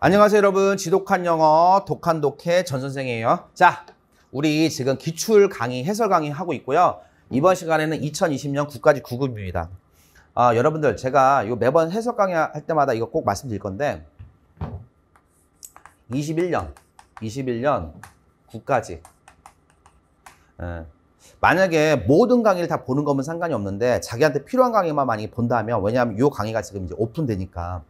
안녕하세요 여러분 지독한 영어 독한 독해 전선생이에요 자 우리 지금 기출 강의 해설 강의 하고 있고요 이번 시간에는 2020년 국까지 9급입니다 아, 여러분들 제가 이 매번 해설 강의 할 때마다 이거 꼭 말씀드릴 건데 21년 21년 국까지 만약에 모든 강의를 다 보는 거면 상관이 없는데 자기한테 필요한 강의만 많이 본다면 왜냐하면 이 강의가 지금 이제 오픈되니까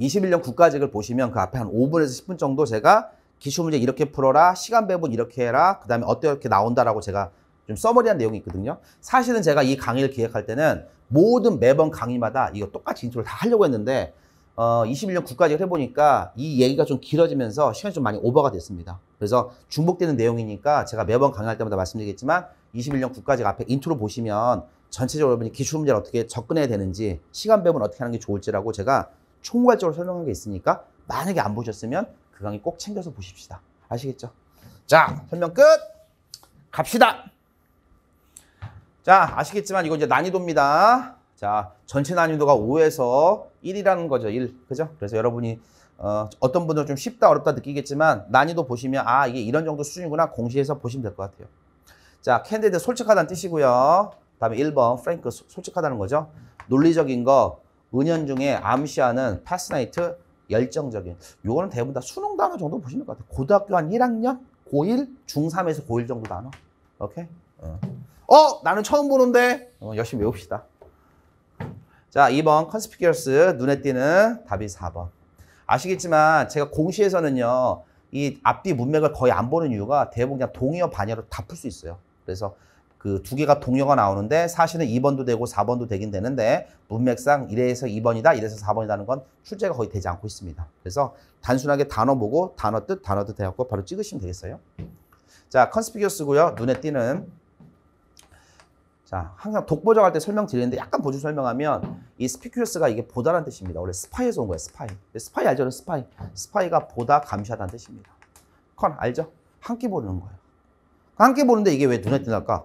21년 국가직을 보시면 그 앞에 한 5분에서 10분 정도 제가 기출 문제 이렇게 풀어라, 시간 배분 이렇게 해라, 그 다음에 어떻게 나온다라고 제가 좀 써머리한 내용이 있거든요. 사실은 제가 이 강의를 기획할 때는 모든 매번 강의마다 이거 똑같이 인트로를 다 하려고 했는데 어, 21년 국가직을 해보니까 이 얘기가 좀 길어지면서 시간이 좀 많이 오버가 됐습니다. 그래서 중복되는 내용이니까 제가 매번 강의할 때마다 말씀드리겠지만 21년 국가직 앞에 인트로 보시면 전체적으로 여러분이 기출 문제를 어떻게 접근해야 되는지 시간 배분 어떻게 하는 게 좋을지라고 제가 총괄적으로 설명한 게 있으니까 만약에 안 보셨으면 그 강의 꼭 챙겨서 보십시다. 아시겠죠? 자, 설명 끝! 갑시다! 자, 아시겠지만 이거 이제 난이도입니다. 자, 전체 난이도가 5에서 1이라는 거죠. 1. 그죠? 그래서 여러분이 어, 어떤 분들은 좀 쉽다 어렵다 느끼겠지만 난이도 보시면 아 이게 이런 정도 수준이구나 공시해서 보시면 될 것 같아요. 자 캔디드 솔직하다는 뜻이고요. 다음에 1번 프랭크 솔직하다는 거죠. 논리적인 거 은연 중에 암시하는 파스나이트 열정적인 요거는 대부분 다 수능 단어 정도 보시는 것 같아요. 고등학교 한 1학년, 고1, 중3에서 고1 정도 단어. 오케이? 어. 어, 나는 처음 보는데 어, 열심히 외웁시다. 자, 2번 컨스피큐어스 눈에 띄는 답이 4번. 아시겠지만 제가 공시에서는요. 이 앞뒤 문맥을 거의 안 보는 이유가 대부분 그냥 동의어 반의어로 다 풀 수 있어요. 그래서 그두 개가 동요가 나오는데 사실은 2번도 되고 4번도 되긴 되는데 문맥상 1에서 2번이다, 1에서 4번이라는 건 출제가 거의 되지 않고 있습니다. 그래서 단순하게 단어 보고 단어 뜻, 단어 뜻 해갖고 바로 찍으시면 되겠어요. 자, 컨스피규어스고요. 눈에 띄는 자, 항상 독보적 할 때 설명드리는데 약간 보조 설명하면 이스피큐어스가 이게 보다라는 뜻입니다. 원래 스파이에서 온 거예요, 스파이. 스파이 알죠? 스파이. 스파이가 보다 감시하다는 뜻입니다. 컨 알죠? 한 끼 보는 거예요. 한 끼 보는데 이게 왜 눈에 띄날까?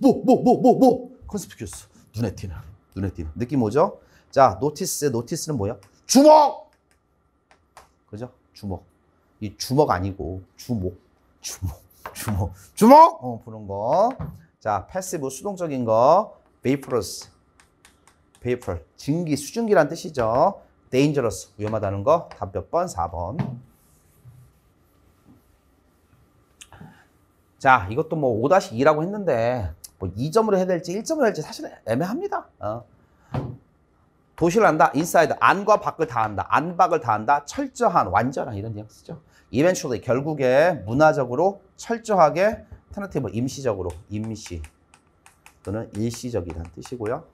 뭐, 뭐, 뭐, 뭐, 뭐. 뭐. 컨스피큐스. 눈에 띄는. 눈에 띄는. 느낌 뭐죠? 자, 노티스. 노티스는 뭐야? 주먹! 그죠? 주먹. 이 주먹 아니고 주목. 주목. 주먹. 주먹! 어, 보는 거. 자, 패시브 수동적인 거. vaporous. vapor. 증기, 수증기란 뜻이죠. dangerous. 위험하다는 거. 답 몇 번? 4번. 자, 이것도 뭐 5-2라고 했는데 뭐 2점으로 해야 될지 1점으로 해야 될지 사실 애매합니다. 어. 도시를 안다, 인사이드, 안과 밖을 다한다 안박을 다한다 철저한, 완전한 이런 뉘앙스죠이벤트 n t 결국에 문화적으로 철저하게 테너티브 임시적으로, 임시 또는 일시적이라는 뜻이고요.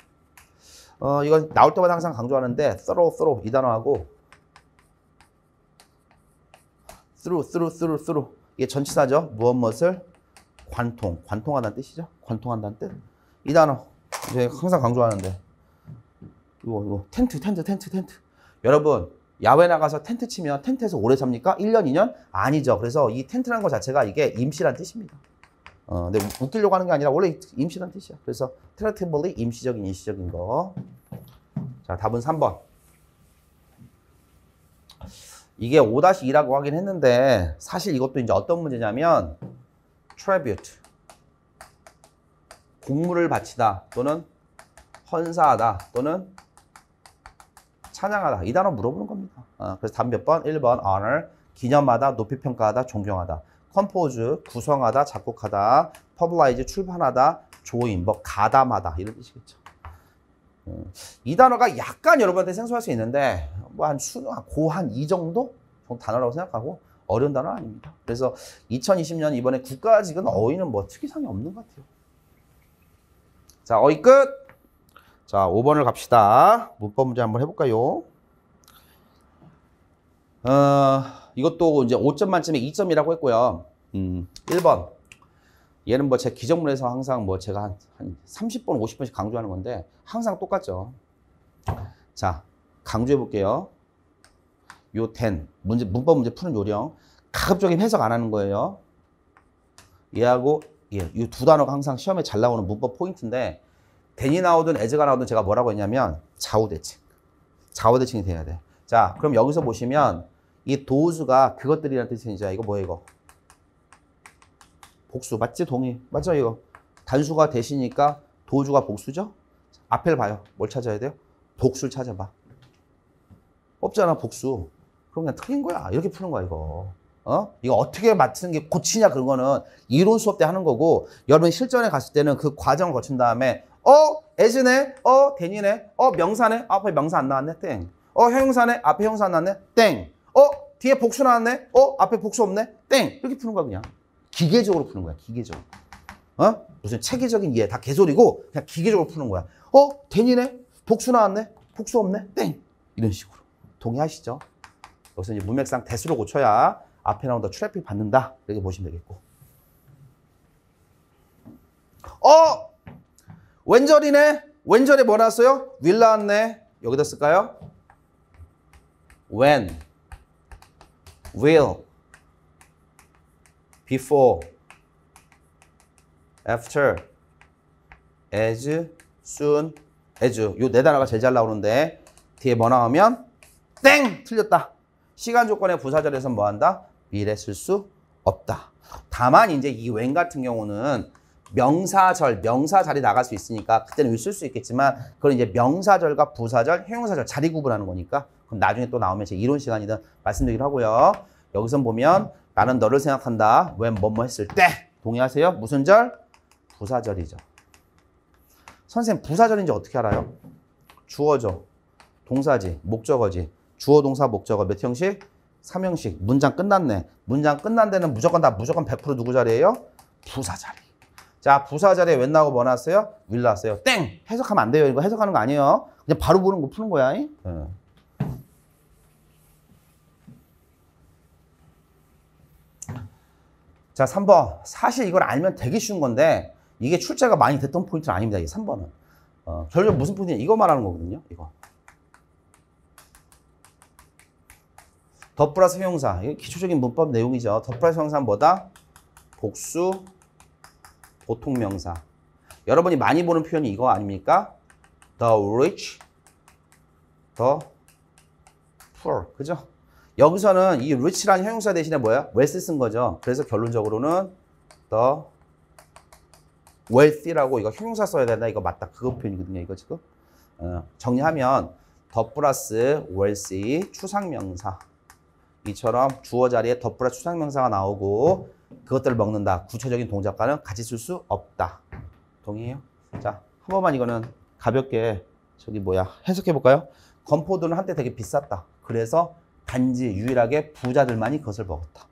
어, 이건 나올 때마다 항상 강조하는데 t h o r o u t h r o u 이 단어하고 through, through, through, through 이게 전치사죠. 무엇, 무엇을 관통. 관통하다는 뜻이죠? 관통한다는 뜻. 이 단어. 이제 항상 강조하는데. 이거, 이거. 텐트, 텐트, 텐트, 텐트. 여러분, 야외 나가서 텐트 치면 텐트에서 오래 삽니까? 1년, 2년? 아니죠. 그래서 이 텐트라는 것 자체가 이게 임시란 뜻입니다. 어, 근데 웃기려고 하는 게 아니라 원래 임시란 뜻이야. 그래서 트라테블리 임시적인, 일시적인 거. 자, 답은 3번. 이게 5-2라고 하긴 했는데 사실 이것도 이제 어떤 문제냐면 tribute 공물을 바치다 또는 헌사하다 또는 찬양하다 이 단어 물어보는 겁니다. 어, 그래서 답몇 번? 1번 honor 기념하다, 높이 평가하다, 존경하다 compose 구성하다, 작곡하다 publish 출판하다, 조임 뭐 가담하다 이런 뜻이겠죠. 어, 이 단어가 약간 여러분한테 생소할 수 있는데 뭐 한 수능 고한 이 정도? 정도 단어라고 생각하고 어려운 단어 아닙니다. 그래서 2020년 이번에 국가직은 어휘는 뭐 특이상이 없는 것 같아요. 자, 어휘 끝! 자, 5번을 갑시다. 문법 문제 한번 해볼까요? 어, 이것도 이제 5점 만점에 2점이라고 했고요. 음, 1번. 얘는 뭐 제 기정문에서 항상 뭐 제가 한, 한 30번, 50번씩 강조하는 건데 항상 똑같죠. 자, 강조해 볼게요. 요 텐, 문제 문법 문제 푸는 요령 가급적이면 해석 안 하는 거예요. 얘하고 예, 이두 단어가 항상 시험에 잘 나오는 문법 포인트인데 d 이 나오든 as가 나오든 제가 뭐라고 했냐면 좌우대칭. 좌우대칭이 돼야 돼. 자, 그럼 여기서 보시면 이 도우수가 그것들이라는 뜻이니까 이거 뭐예요, 이거? 복수 맞지? 동의. 맞죠, 이거? 단수가 대시니까 도우주가 복수죠? 앞을 봐요. 뭘 찾아야 돼요? 복수를 찾아봐. 없잖아, 복수. 그럼 그냥 틀린 거야. 이렇게 푸는 거야, 이거. 어? 이거 어떻게 맞추는 게 고치냐, 그런 거는 이론 수업 때 하는 거고, 여러분 실전에 갔을 때는 그 과정을 거친 다음에, 어? 애즈네? 어? 대니네? 어? 명사네? 앞에 명사 안 나왔네? 땡. 어? 형용사네? 앞에 형용사 안 나왔네? 땡. 어? 뒤에 복수 나왔네? 어? 앞에 복수 없네? 땡. 이렇게 푸는 거야, 그냥. 기계적으로 푸는 거야, 기계적으로. 어? 무슨 체계적인 이해 다 개소리고 그냥 기계적으로 푸는 거야. 어? 대니네? 복수 나왔네? 복수 없네? 땡. 이런 식으로. 동의하시죠? 여기서 이제 문맥상 대수로 고쳐야 앞에 나온다 트래픽 받는다 이렇게 보시면 되겠고 어 왼절이네 왼절에 뭐 나왔어요? will 나왔네 여기다 쓸까요? when will before after as soon as 요 네 단어가 제일 잘 나오는데 뒤에 뭐 나오면 땡 틀렸다 시간 조건의 부사절에서 뭐 한다? 미래 쓸 수 없다. 다만 이제 이 웬 같은 경우는 명사절, 명사자리 나갈 수 있으니까 그때는 쓸 수 있겠지만 그걸 이제 명사절과 부사절, 형용사절 자리 구분하는 거니까 그럼 나중에 또 나오면 제 이론 시간이든 말씀드리기로 하고요. 여기서 보면 나는 너를 생각한다. 웬 뭐뭐 뭐 했을 때 동의하세요? 무슨 절? 부사절이죠. 선생님 부사절인지 어떻게 알아요? 주어죠. 동사지, 목적어지. 주어 동사 목적어 몇 형식? 3형식. 문장 끝났네. 문장 끝난 데는 무조건 다 무조건 100% 누구 자리예요? 부사 자리. 자, 부사 자리에 웬 나오고 뭐 나왔어요? 윌 나왔어요. 땡! 해석하면 안 돼요. 이거 해석하는 거 아니에요. 그냥 바로 보는 거 푸는 거야. 자, 3번. 사실 이걸 알면 되게 쉬운 건데 이게 출제가 많이 됐던 포인트는 아닙니다. 이 3번은. 어, 결국 무슨 포인트냐? 이거 말하는 거거든요. 이거. 더 플러스 형용사 기초적인 문법 내용이죠. 더 플러스 형용사는 뭐다? 복수 보통 명사. 여러분이 많이 보는 표현이 이거 아닙니까? The rich, the poor. 그죠? 여기서는 이 rich라는 형용사 대신에 뭐야? wealth 쓴 거죠. 그래서 결론적으로는 the wealthy라고 이거 형용사 써야 된다. 이거 맞다. 그거 표현이거든요. 이거 지금. 어, 정리하면 더 플러스 wealthy 추상명사. 이처럼 주어 자리에 덧불여 추상명사가 나오고 그것들을 먹는다. 구체적인 동작과는 같이 쓸 수 없다. 동의해요? 자, 한 번만 이거는 가볍게 저기 뭐야 해석해 볼까요? 건포도는 한때 되게 비쌌다. 그래서 단지 유일하게 부자들만이 그것을 먹었다.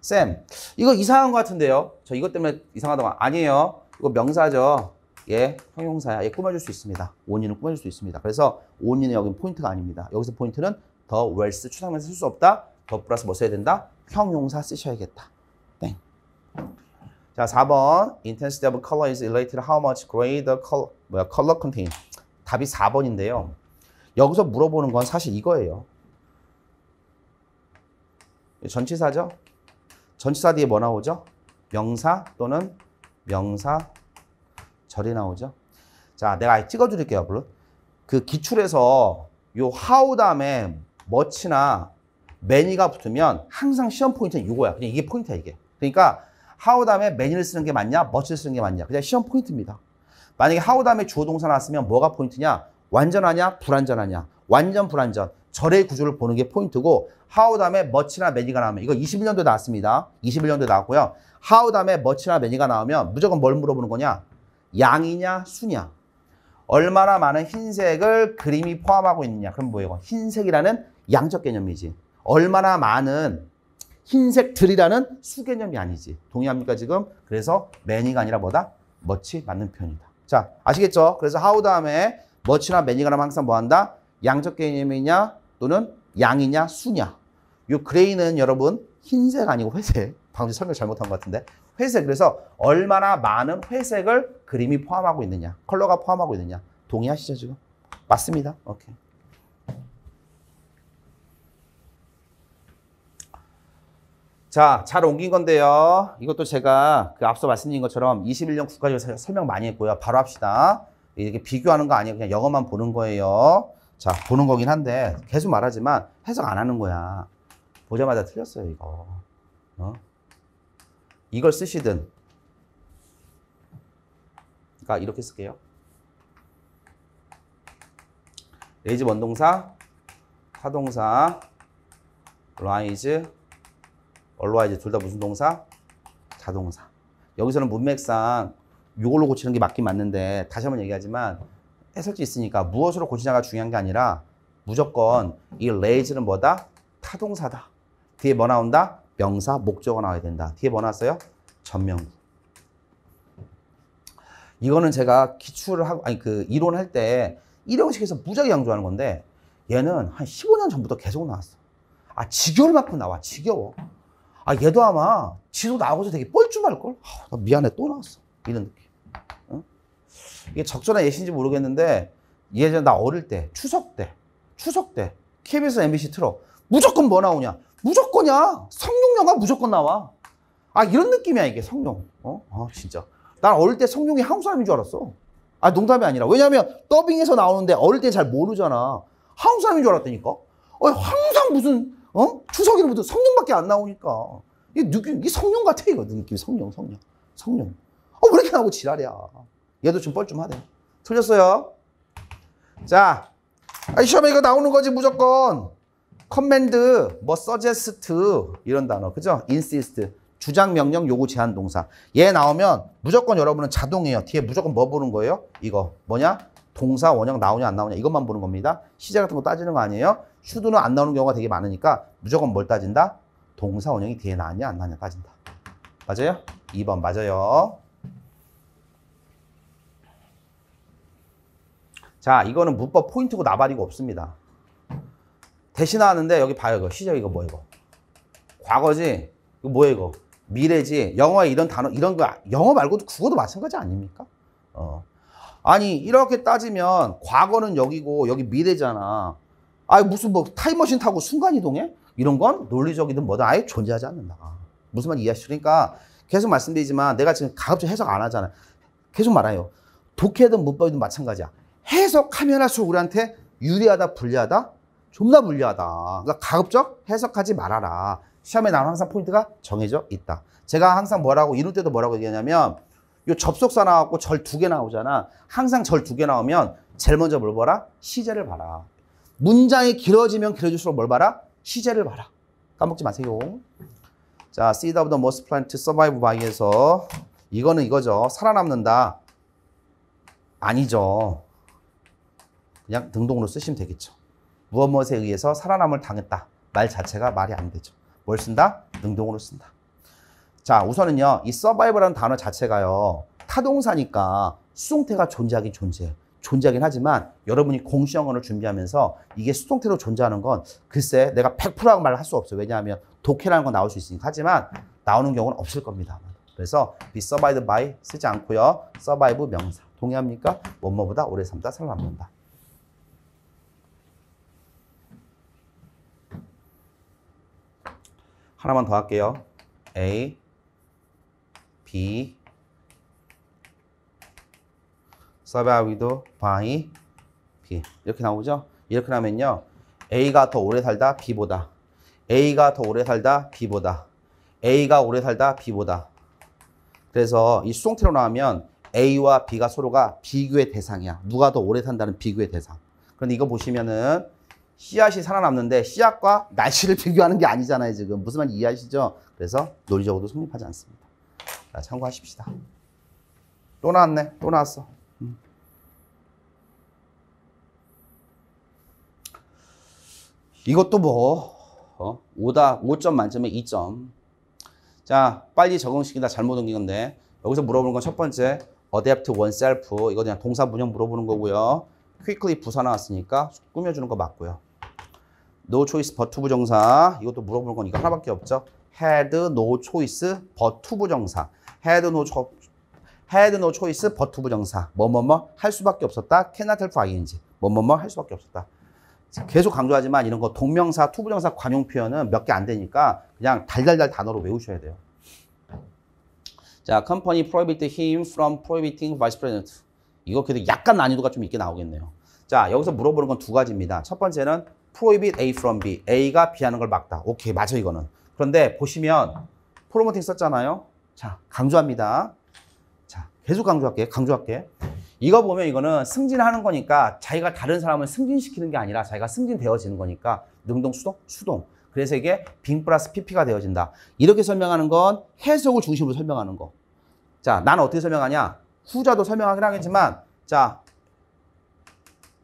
쌤, 이거 이상한 것 같은데요? 저 이것 때문에 이상하다고 아니에요. 이거 명사죠. 예, 형용사야. 예, 꾸며줄 수 있습니다. 온인은 꾸며줄 수 있습니다. 그래서 온인은 여기 포인트가 아닙니다. 여기서 포인트는 더 웰스 추상명사쓸 수 없다. 더 플러스 뭐 써야 된다? 형용사 쓰셔야겠다. 땡. 자, 4번. Intensity of color is related how much greater color, 뭐야, color contain. 답이 4번인데요. 여기서 물어보는 건 사실 이거예요. 전치사죠? 전치사 뒤에 뭐 나오죠? 명사 또는 명사 절이 나오죠? 자, 내가 찍어드릴게요, 물론. 그 기출에서 요 how 다음에 much나 매니가 붙으면 항상 시험 포인트는 이거야. 그냥 이게 포인트야, 이게. 그러니까 하우 다음에 매니를 쓰는 게 맞냐, 멋을 쓰는 게 맞냐. 그냥 시험 포인트입니다. 만약에 하우 다음에 주어 동사 나왔으면 뭐가 포인트냐? 완전하냐, 불완전하냐. 완전, 불완전. 절의 구조를 보는 게 포인트고 하우 다음에 멋이나 매니가 나오면 이거 21년도 에 나왔습니다. 21년도 에 나왔고요. 하우 다음에 멋이나 매니가 나오면 무조건 뭘 물어보는 거냐? 양이냐, 수냐. 얼마나 많은 흰색을 그림이 포함하고 있느냐. 그럼 뭐예요? 흰색이라는 양적 개념이지. 얼마나 많은 흰색 들이라는 수개념이 아니지. 동의합니까, 지금? 그래서 매니가 아니라 뭐다? 멋지 c 맞는 표현이다. 자, 아시겠죠? 그래서 how 다음에 멋지나매니가라 항상 뭐 한다? 양적 개념이냐 또는 양이냐 수냐. 이 그레이는 여러분 흰색 아니고 회색. 방금 설명 잘못한 것 같은데. 회색. 그래서 얼마나 많은 회색을 그림이 포함하고 있느냐. 컬러가 포함하고 있느냐. 동의하시죠, 지금? 맞습니다. 오케이. 자, 잘 옮긴 건데요. 이것도 제가 그 앞서 말씀드린 것처럼 21년 국가적으로 설명 많이 했고요. 바로 합시다. 이렇게 비교하는 거 아니에요. 그냥 영어만 보는 거예요. 자, 보는 거긴 한데 계속 말하지만 해석 안 하는 거야. 보자마자 틀렸어요, 이거. 어? 이걸 쓰시든. 그러니까 이렇게 쓸게요. 레이즈 원동사, 타동사, 라이즈, 얼로 와야지 둘다 무슨 동사? 자동사. 여기서는 문맥상 이걸로 고치는 게 맞긴 맞는데 다시 한번 얘기하지만 해설지 있으니까 무엇으로 고치냐가 중요한 게 아니라 무조건 이 레이즈는 뭐다? 타동사다. 뒤에 뭐 나온다? 명사, 목적어 나와야 된다. 뒤에 뭐 나왔어요? 전명구. 이거는 제가 기출을 하고 아니 그 이론할 때 일형식에서 무작위게 강조하는 건데 얘는 한 15년 전부터 계속 나왔어. 아 지겨울 만큼 나와. 지겨워. 아 얘도 아마 지도 나오고서 되게 뻘쭘할걸? 아, 미안해 또 나왔어 이런 느낌 어? 이게 적절한 예시인지 모르겠는데 예전에 나 어릴 때 추석 때 추석 때 KBS MBC 틀어 무조건 뭐 나오냐 무조건이야 성룡 영화 무조건 나와 아 이런 느낌이야 이게 성룡 어? 아 진짜 난 어릴 때 성룡이 한국 사람인 줄 알았어 아 농담이 아니라 왜냐면 더빙에서 나오는데 어릴 때 잘 모르잖아 한국 사람인 줄 알았다니까 어, 항상 무슨 어? 추석이는 부터 성령밖에 안 나오니까. 이 느낌, 이 성령 같아, 이거. 느낌, 성령, 성령. 성령. 어, 왜 이렇게 나오고 지랄이야. 얘도 좀 뻘쭘하네. 틀렸어요. 자. 아이, 시험에 이거 나오는 거지, 무조건. 커맨드, 뭐, 서제스트, 이런 단어. 그죠? 인시스트. 주장, 명령, 요구, 제한, 동사. 얘 나오면 무조건 여러분은 자동이에요. 뒤에 무조건 뭐 보는 거예요? 이거. 뭐냐? 동사, 원형 나오냐, 안 나오냐. 이것만 보는 겁니다. 시제 같은 거 따지는 거 아니에요? 슈드는 안 나오는 경우가 되게 많으니까 무조건 뭘 따진다? 동사 원형이 뒤에 나냐 안 나냐 따진다. 맞아요? 2번 맞아요. 자, 이거는 문법 포인트고 나발이고 없습니다. 대신하는데 여기 봐요. 이거 시작 이거 뭐 이거? 과거지? 이거 뭐야 이거? 미래지? 영어에 이런 단어 이런 거 영어 말고도 국어도 마찬가지 아닙니까? 어. 아니 이렇게 따지면 과거는 여기고 여기 미래잖아. 아 무슨 뭐 타임머신 타고 순간이동해? 이런 건 논리적이든 뭐든 아예 존재하지 않는다. 무슨 말 이해하시니까 그러니까 계속 말씀드리지만 내가 지금 가급적 해석 안 하잖아. 계속 말아요 독해든 문법이든 마찬가지야. 해석하면 할수록 우리한테 유리하다, 불리하다, 존나 불리하다. 그러니까 가급적 해석하지 말아라. 시험에 나오는 항상 포인트가 정해져 있다. 제가 항상 뭐라고, 이럴 때도 뭐라고 얘기하냐면, 요 접속사 나왔고 절 두 개 나오잖아. 항상 절 두 개 나오면 제일 먼저 뭘 봐라? 시제를 봐라. 문장이 길어지면 길어질수록 뭘 봐라? 시제를 봐라. 까먹지 마세요. 자, seed of the most plant survive by에서 이거는 이거죠. 살아남는다. 아니죠. 그냥 등동으로 쓰시면 되겠죠. 무엇 무엇에 의해서 살아남을 당했다. 말 자체가 말이 안 되죠. 뭘 쓴다? 능동으로 쓴다. 자, 우선은요. 이 서바이벌이라는 단어 자체가요. 타동사니까 수동태가 존재하긴 존재해요. 존재하긴 하지만 여러분이 공시영어를 준비하면서 이게 수동태로 존재하는 건 글쎄 내가 100%라고 말을 할수 없어요. 왜냐하면 독해라는 건 나올 수 있으니까. 하지만 나오는 경우는 없을 겁니다. 그래서 be survived by 쓰지 않고요. survive 명사. 동의합니까? 원모보다 오래 삼다 살아남는다. 하나만 더 할게요. A, B, 서바 위도 바이 B 이렇게 나오죠? 이렇게 나면요 A가 더 오래 살다 B보다 A가 더 오래 살다 B보다 A가 오래 살다 B보다 그래서 이 수동태로 나오면 A와 B가 서로가 비교의 대상이야 누가 더 오래 산다는 비교의 대상 그런데 이거 보시면은 씨앗이 살아남는데 씨앗과 날씨를 비교하는 게 아니잖아요 지금 무슨 말인지 이해하시죠? 그래서 논리적으로도 성립하지 않습니다 자, 참고하십시다 또 나왔네 또 나왔어 이것도 뭐 어? 오다 5점 만점에 2점. 자, 빨리 적응시키다 잘못 옮긴 건데 여기서 물어보는 건 첫 번째 adapt oneself 이거 그냥 동사 문형 물어보는 거고요. quickly 부사 나왔으니까 꾸며주는 거 맞고요. no choice but to 부정사 이것도 물어보는 거니까 하나밖에 없죠. had no choice but to 부정사 had no cho had no choice but to 부정사 뭐 뭐 뭐 할 수밖에 없었다 cannot help ing 뭐 뭐 뭐 할 수밖에 없었다. 계속 강조하지만 이런 거 동명사, 투부정사, 관용 표현은 몇 개 안 되니까 그냥 달달달 단어로 외우셔야 돼요. 자, company prohibit him from prohibiting vice president. 이거 그래도 약간 난이도가 좀 있게 나오겠네요. 자, 여기서 물어보는 건 두 가지입니다. 첫 번째는 prohibit A from B. A가 B 하는 걸 막다. 오케이, 맞아 이거는. 그런데 보시면 프로모팅 썼잖아요. 자, 강조합니다. 자, 계속 강조할게. 강조할게. 이거 보면 이거는 승진하는 거니까 자기가 다른 사람을 승진시키는 게 아니라 자기가 승진되어지는 거니까 능동 수동 수동 그래서 이게 빙 플러스 PP가 되어진다. 이렇게 설명하는 건 해석을 중심으로 설명하는 거. 자, 나는 어떻게 설명하냐? 후자도 설명하긴 하겠지만, 자,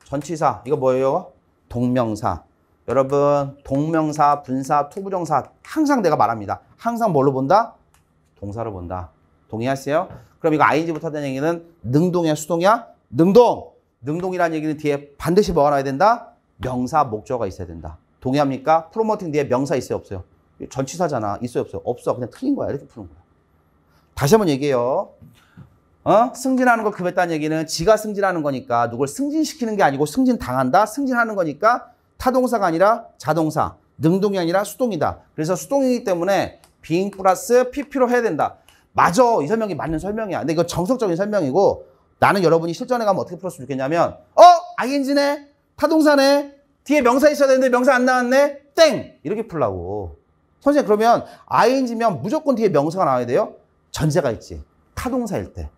전치사, 이거 뭐예요? 동명사. 여러분, 동명사, 분사, 투부정사, 항상 내가 말합니다. 항상 뭘로 본다? 동사로 본다. 동의하세요? 그럼 이거 ing부터 하는 얘기는 능동이야 수동이야? 능동! 능동이라는 얘기는 뒤에 반드시 뭐가 나야 된다? 명사 목적어가 있어야 된다. 동의합니까? 프로모팅 뒤에 명사 있어요 없어요? 전치사잖아. 있어요 없어요? 없어. 그냥 틀린 거야. 이렇게 푸는 거야. 다시 한 번 얘기해요. 어? 승진하는 걸 급했다는 얘기는 지가 승진하는 거니까 누굴 승진시키는 게 아니고 승진당한다? 승진하는 거니까 타동사가 아니라 자동사, 능동이 아니라 수동이다. 그래서 수동이기 때문에 being 플러스 pp로 해야 된다. 맞아. 이 설명이 맞는 설명이야. 근데 이거 정석적인 설명이고 나는 여러분이 실전에 가면 어떻게 풀었으면 좋겠냐면 어? ING네? 타동사네? 뒤에 명사 있어야 되는데 명사 안 나왔네? 땡! 이렇게 풀라고. 선생님 그러면 ING면 무조건 뒤에 명사가 나와야 돼요? 전제가 있지. 타동사일 때.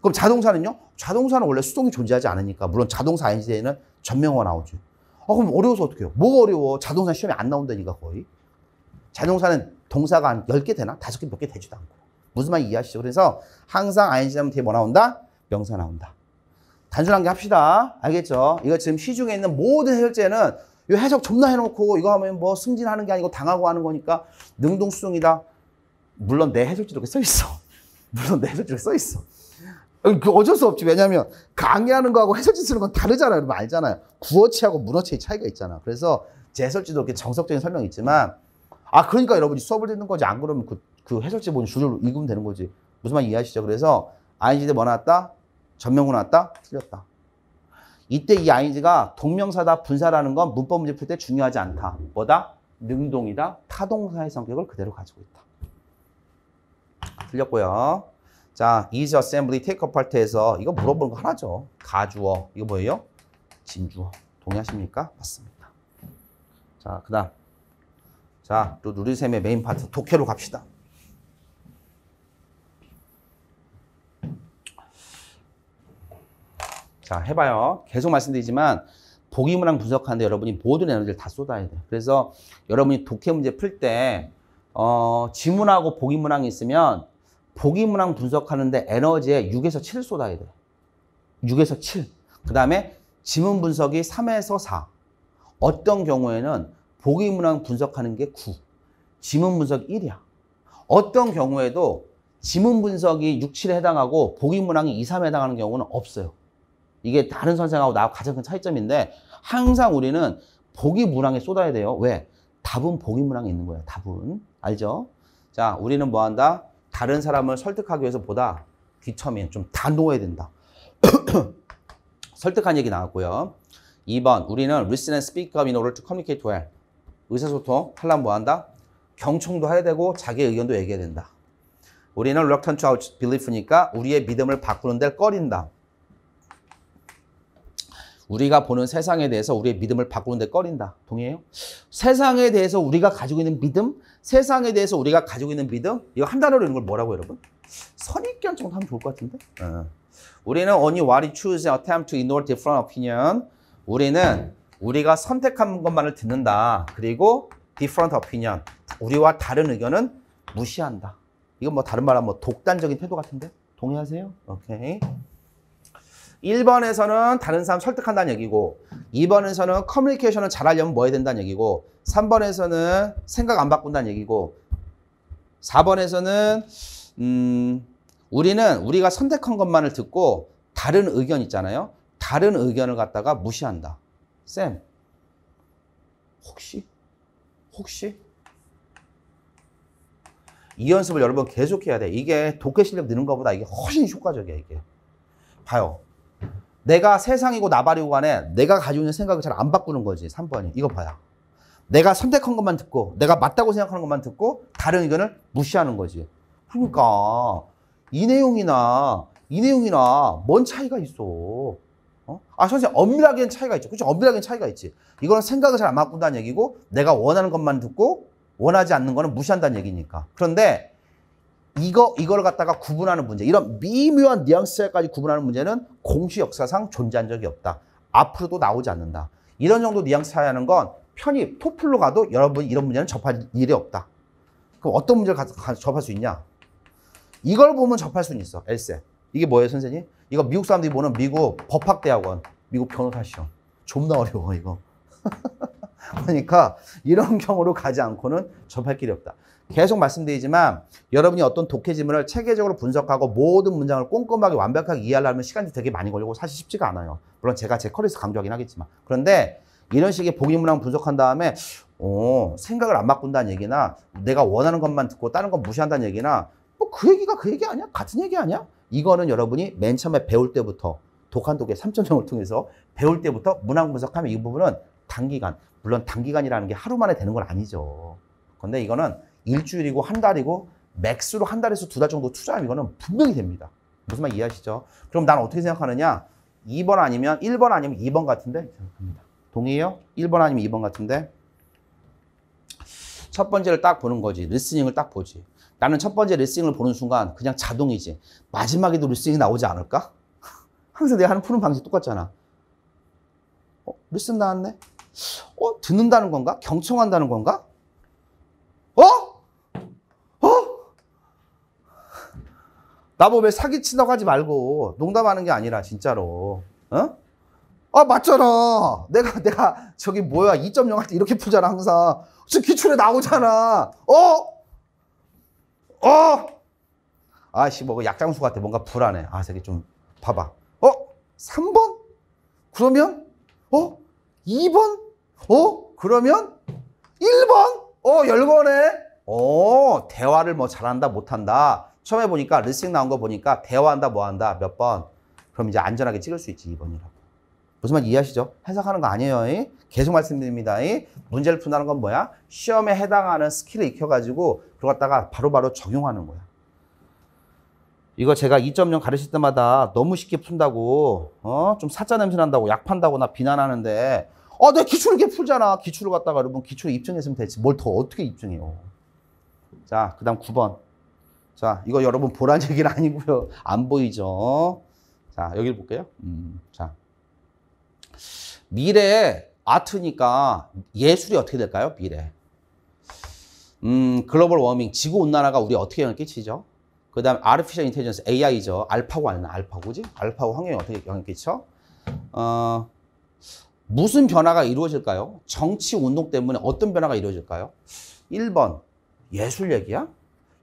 그럼 자동사는요? 자동사는 원래 수동이 존재하지 않으니까 물론 자동사 ING에는 전명어가 나오죠. 어, 그럼 어려워서 어떡해요? 뭐가 어려워? 자동사 시험에 안 나온다니까 거의. 자동사는 동사가 한 10개 되나? 5개 몇 개 되지도 않고. 무슨 말인지 이해하시죠? 그래서 항상 ING 하면 뒤에 뭐 나온다? 명사 나온다. 단순한 게 합시다. 알겠죠? 이거 지금 시중에 있는 모든 해설제는 이 해석 존나 해놓고 이거 하면 뭐 승진하는 게 아니고 당하고 하는 거니까 능동수동이다. 물론 내 해설지도 이렇게 써있어. 물론 내 해설지도 써있어. 그 어쩔 수 없지. 왜냐면 강의하는 거하고 해설지 쓰는 건 다르잖아요. 여러분 알잖아요. 구어체하고 문어체의 차이가 있잖아. 그래서 제 해설지도 이렇게 정석적인 설명이 있지만 아 그러니까 여러분이 수업을 듣는 거지 안 그러면 그그 해설지 본 줄을 읽으면 되는 거지. 무슨 말 이해하시죠? 그래서 ING대 뭐 나왔다? 전명구 나왔다? 틀렸다. 이때 이 ING가 동명사다 분사라는 건 문법 문제 풀 때 중요하지 않다. 뭐다? 능동이다. 타동사의 성격을 그대로 가지고 있다. 틀렸고요. 자, is assembly take apart 에서 이거 물어보는 거 하나죠. 가주어. 이거 뭐예요? 진주어. 동의하십니까? 맞습니다. 자, 그 다음. 자, 또 누리셈의 메인 파트 독해로 갑시다. 자, 해봐요. 계속 말씀드리지만 보기문항 분석하는데 여러분이 모든 에너지를 다 쏟아야 돼요. 그래서 여러분이 독해 문제 풀 때, 어, 지문하고 보기문항이 있으면 보기문항 분석하는데 에너지에 6에서 7을 쏟아야 돼요. 6에서 7. 그 다음에 지문 분석이 3에서 4. 어떤 경우에는 보기문항 분석하는 게 9. 지문 분석 1이야. 어떤 경우에도 지문 분석이 6, 7에 해당하고 보기문항이 2, 3에 해당하는 경우는 없어요. 이게 다른 선생하고 나하고 가장 큰 차이점인데 항상 우리는 보기 문항에 쏟아야 돼요. 왜? 답은 보기 문항에 있는 거예요. 답은. 알죠? 자, 우리는 뭐 한다? 다른 사람을 설득하기 위해서 보다 귀첨인 좀 단호해야 된다. 설득한 얘기 나왔고요. 2번 우리는 listen and speak up in order to communicate well. 의사소통 하려뭐 한다? 경청도 해야 되고 자기 의견도 얘기해야 된다. 우리는 reluctant to belief니까 우리의 믿음을 바꾸는 데를 꺼린다. 우리가 보는 세상에 대해서 우리의 믿음을 바꾸는데 꺼린다. 동의해요? 세상에 대해서 우리가 가지고 있는 믿음, 세상에 대해서 우리가 가지고 있는 믿음, 이거 한 단어로 이런 걸 뭐라고 여러분? 선입견 정도 하면 좋을 것 같은데? 어. 우리는 only what we choose and attempt to ignore different opinion. 우리는 우리가 선택한 것만을 듣는다. 그리고 different opinion. 우리와 다른 의견은 무시한다. 이건 뭐 다른 말하면 뭐 독단적인 태도 같은데? 동의하세요? 오케이. 1번에서는 다른 사람 설득한다는 얘기고 2번에서는 커뮤니케이션을 잘하려면 뭐 해야 된다는 얘기고 3번에서는 생각 안 바꾼다는 얘기고 4번에서는 음, 우리는 우리가 선택한 것만을 듣고 다른 의견 있잖아요. 다른 의견을 갖다가 무시한다. 쌤, 혹시, 혹시? 이 연습을 여러분 계속해야 돼. 이게 독해 실력 느는 것보다 이게 훨씬 효과적이야, 이게. 봐요. 내가 세상이고 나발이고 간에 내가 가지고 있는 생각을 잘 안 바꾸는 거지. 3번이. 이거 봐요. 내가 선택한 것만 듣고 내가 맞다고 생각하는 것만 듣고 다른 의견을 무시하는 거지. 그러니까 이 내용이나 이 내용이나 뭔 차이가 있어. 어? 아, 선생님, 엄밀하게는 차이가 있죠. 그죠? 엄밀하게는 차이가 있지. 이거는 생각을 잘 안 바꾼다는 얘기고, 내가 원하는 것만 듣고, 원하지 않는 거는 무시한다는 얘기니까. 그런데, 이거 이걸 갖다가 구분하는 문제 이런 미묘한 뉘앙스까지 구분하는 문제는 공시 역사상 존재한 적이 없다. 앞으로도 나오지 않는다. 이런 정도 뉘앙스 차이하는 건편히 토플로 가도 여러분이 이런 문제는 접할 일이 없다. 그럼 어떤 문제를 가, 가, 접할 수 있냐? 이걸 보면 접할 수는 있어. 엘셋. 이게 뭐예요, 선생님? 이거 미국 사람들이 보는 미국 법학대학원, 미국 변호사 시험. 존나 어려워, 이거. 그러니까 이런 경우로 가지 않고는 접할 길이 없다. 계속 말씀드리지만 여러분이 어떤 독해지문을 체계적으로 분석하고 모든 문장을 꼼꼼하게 완벽하게 이해하려면 시간이 되게 많이 걸리고 사실 쉽지가 않아요. 물론 제가 제 커리에서 강조하긴 하겠지만 그런데 이런 식의 보기문항 분석한 다음에 어, 생각을 안 바꾼다는 얘기나 내가 원하는 것만 듣고 다른 건 무시한다는 얘기나 뭐 그 얘기가 그 얘기 아니야? 같은 얘기 아니야? 이거는 여러분이 맨 처음에 배울 때부터 독한 독의 3.0을 통해서 배울 때부터 문항 분석하면 이 부분은 단기간 물론 단기간이라는 게 하루 만에 되는 건 아니죠. 근데 이거는 일주일이고 한 달이고 맥스로 한 달에서 두 달 정도 투자하면 이거는 분명히 됩니다. 무슨 말 이해하시죠? 그럼 난 어떻게 생각하느냐? 2번 아니면 1번 아니면 2번 같은데 생각합니다. 동의해요? 1번 아니면 2번 같은데? 첫 번째를 딱 보는 거지. 리스닝을 딱 보지. 나는 첫 번째 리스닝을 보는 순간 그냥 자동이지. 마지막에도 리스닝이 나오지 않을까? 항상 내가 하는 푸는 방식 똑같잖아. 어, 리슨 나왔네? 어, 듣는다는 건가? 경청한다는 건가? 어? 나보왜 사기친다고 하지 말고 농담하는 게 아니라 진짜로. 어? 아 맞잖아. 내가 내가 저기 뭐야 2.0 할 때 이렇게 풀잖아 항상. 저 기출에 나오잖아. 어? 어? 아씨 뭐 그 약장수 같아. 뭔가 불안해. 아 저기 좀 봐봐. 어? 3번? 그러면 어? 2번? 어? 그러면 1번? 어 열번에. 어 대화를 뭐 잘한다 못한다 처음에 보니까 리싱 나온 거 보니까 대화한다 뭐 한다 몇 번. 그럼 이제 안전하게 찍을 수 있지 2번이라고. 무슨 말 이해하시죠? 해석하는 거 아니에요. 이? 계속 말씀드립니다. 이? 문제를 푼다는 건 뭐야? 시험에 해당하는 스킬을 익혀가지고 그걸 갖다가 바로바로 적용하는 거야. 이거 제가 2.0 가르칠 때마다 너무 쉽게 푼다고 어? 좀 사자 냄새 난다고 약 판다고 나 비난하는데 어, 내 기출을 이렇게 풀잖아. 기출을 갖다가 여러분 기출 입증했으면 되지. 뭘 더 어떻게 입증해요. 자, 그 다음 9번. 자, 이거 여러분 보란 얘기는 아니고요. 안 보이죠? 자, 여기 볼게요. 음, 자. 미래에 아트니까 예술이 어떻게 될까요? 미래. 음, 글로벌 워밍, 지구 온난화가 우리 어떻게 영향을 끼치죠? 그다음 아르티피셜 인텔리전스 AI죠. 알파고 알나 알파고지? 알파고 환경이 어떻게 영향을 끼쳐? 어, 무슨 변화가 이루어질까요? 정치 운동 때문에 어떤 변화가 이루어질까요? 1번 예술 얘기야?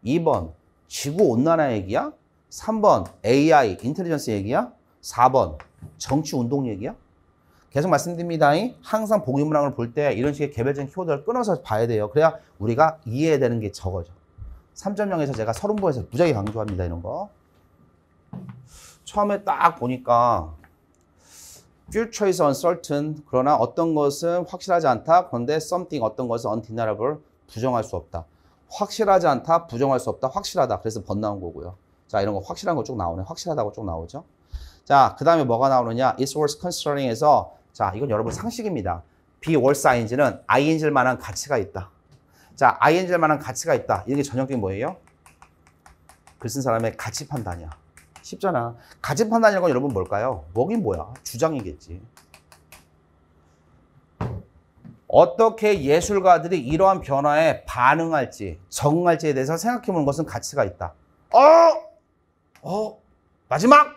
2번 지구온난화 얘기야? 3번 AI, 인텔리전스 얘기야? 4번 정치운동 얘기야? 계속 말씀드립니다. 항상 복유문항을 볼 때 이런 식의 개별적인 키워드를 끊어서 봐야 돼요. 그래야 우리가 이해되는 게 적어져. 3.0에서 제가 서른보에서 무지하게 강조합니다. 이런 거. 처음에 딱 보니까 future is uncertain 그러나 어떤 것은 확실하지 않다. 그런데 something 어떤 것은 undeniable 부정할 수 없다. 확실하지 않다, 부정할 수 없다, 확실하다. 그래서 번 나온 거고요. 자, 이런 거 확실한 거 쭉 나오네. 확실하다고 쭉 나오죠. 자, 그 다음에 뭐가 나오느냐. is worth considering에서 자, 이건 여러분 상식입니다. be worth ing는 ing일 만한 가치가 있다. 자, ing일 만한 가치가 있다. 이게 전형적인 뭐예요? 글쓴 사람의 가치 판단이야. 쉽잖아. 가치 판단이라는 건 여러분 뭘까요? 뭐긴 뭐야. 주장이겠지. 어떻게 예술가들이 이러한 변화에 반응할지 적응할지에 대해서 생각해보는 것은 가치가 있다. 어, 어, 마지막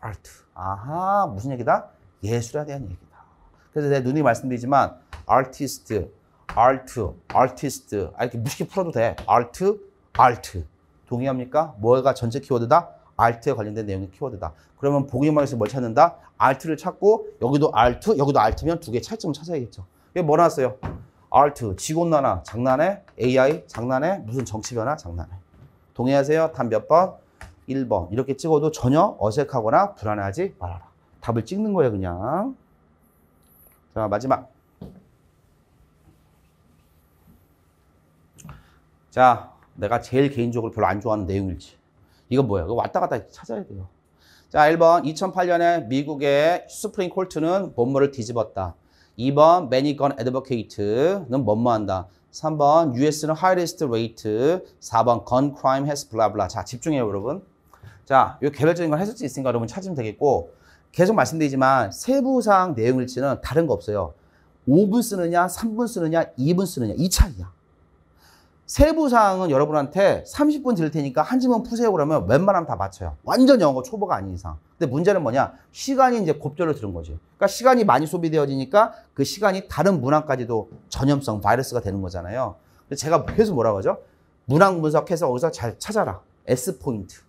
아트. 아하, 무슨 얘기다? 예술에 대한 얘기다. 그래서 내 눈이 말씀드리지만 아티스트, 아트, 아티스트, 아 이렇게 무식히 풀어도 돼. 아트, 아트. 동의합니까? 뭐가 전체 키워드다? 알트에 관련된 내용의 키워드다. 그러면 보기만해서 뭘 찾는다? 알트를 찾고 여기도 알트, 여기도 알트면 두개 차이점을 찾아야겠죠. 이게 뭐 나왔어요? 알트, 지구온난화, 장난해? AI, 장난해? 무슨 정치 변화? 장난해. 동의하세요? 답몇 번? 1번. 이렇게 찍어도 전혀 어색하거나 불안해하지 말아라. 답을 찍는 거예요, 그냥. 자, 마지막. 자, 내가 제일 개인적으로 별로 안 좋아하는 내용일지. 이건 뭐야? 이거 왔다 갔다 찾아야 돼요. 자, 1번. 2008년에 미국의 스프링 콜트는 본물을 뒤집었다. 2번 매니건 에드버케이트는 뭐뭐 한다. 3번 US는 highest rate. 4번 gun crime has blah blah. 자, 집중해요, 여러분. 자, 이 개별적인 건 해설지 있으니까 여러분 찾으면 되겠고 계속 말씀드리지만 세부사항 내용일지는 다른 거 없어요. 5분 쓰느냐, 3분 쓰느냐, 2분 쓰느냐 이 차이야. 세부 사항은 여러분한테 30분 드릴 테니까 한 질문 푸세요 그러면 웬만하면 다 맞춰요. 완전 영어 초보가 아닌 이상. 근데 문제는 뭐냐? 시간이 이제 곱절로 들은 거지. 그러니까 시간이 많이 소비되어지니까 그 시간이 다른 문항까지도 전염성 바이러스가 되는 거잖아요. 근데 제가 계속 뭐라고 하죠? 문항 분석해서 어디서 잘 찾아라. S 포인트.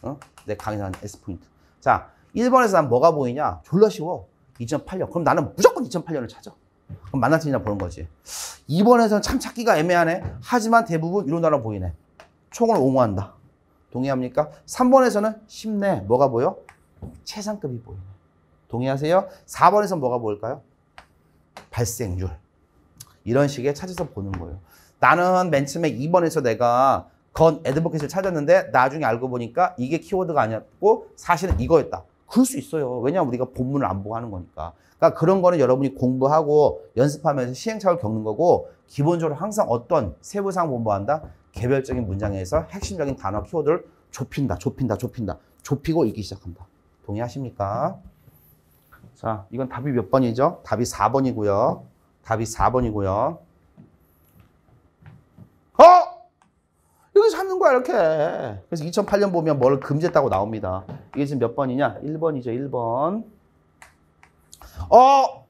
어? 내 강의는 S 포인트. 자, 1번에서 난 뭐가 보이냐? 졸라 쉬워. 2008년. 그럼 나는 무조건 2008년을 찾아. 그럼 만나치냐 보는 거지. 2번에서는 참 찾기가 애매하네. 하지만 대부분 이론나라 보이네. 총을 옹호한다. 동의합니까? 3번에서는 쉽네. 뭐가 보여? 최상급이 보이네. 동의하세요? 4번에서 뭐가 보일까요? 발생률. 이런 식의 찾아서 보는 거예요. 나는 맨 처음에 2번에서 내가 건에드버킷을 찾았는데 나중에 알고 보니까 이게 키워드가 아니었고 사실은 이거였다. 그럴 수 있어요. 왜냐하면 우리가 본문을 안 보고 하는 거니까. 그러니까 그런 거는 여러분이 공부하고 연습하면서 시행착오를 겪는 거고 기본적으로 항상 어떤 세부상 사 공부한다? 개별적인 문장에서 핵심적인 단어 키워드를 좁힌다, 좁힌다, 좁힌다. 좁히고 읽기 시작한다. 동의하십니까? 자, 이건 답이 몇 번이죠? 답이 4번이고요. 답이 4번이고요. 어? 이거 찾는 거야, 이렇게. 그래서 2008년 보면 뭘 금지했다고 나옵니다. 이게 지금 몇 번이냐? 1번이죠. 1번. 어!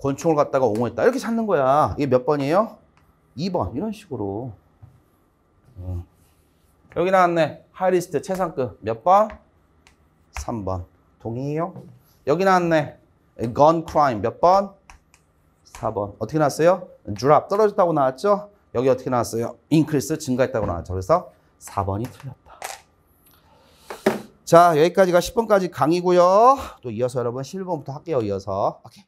권총을 갖다가 옹호했다. 이렇게 찾는 거야. 이게 몇 번이에요? 2번. 이런 식으로. 음. 여기 나왔네. 하이리스트 최상급. 몇 번? 3번. 동의해요? 여기 나왔네. 건 크라임 몇 번? 4번. 어떻게 나왔어요? 드랍 떨어졌다고 나왔죠? 여기 어떻게 나왔어요? 인크리스 증가했다고 나왔죠. 그래서 4번이 틀렸다. 자, 여기까지가 10번까지 강의고요. 또 이어서 여러분 11번부터 할게요. 이어서. 오케이.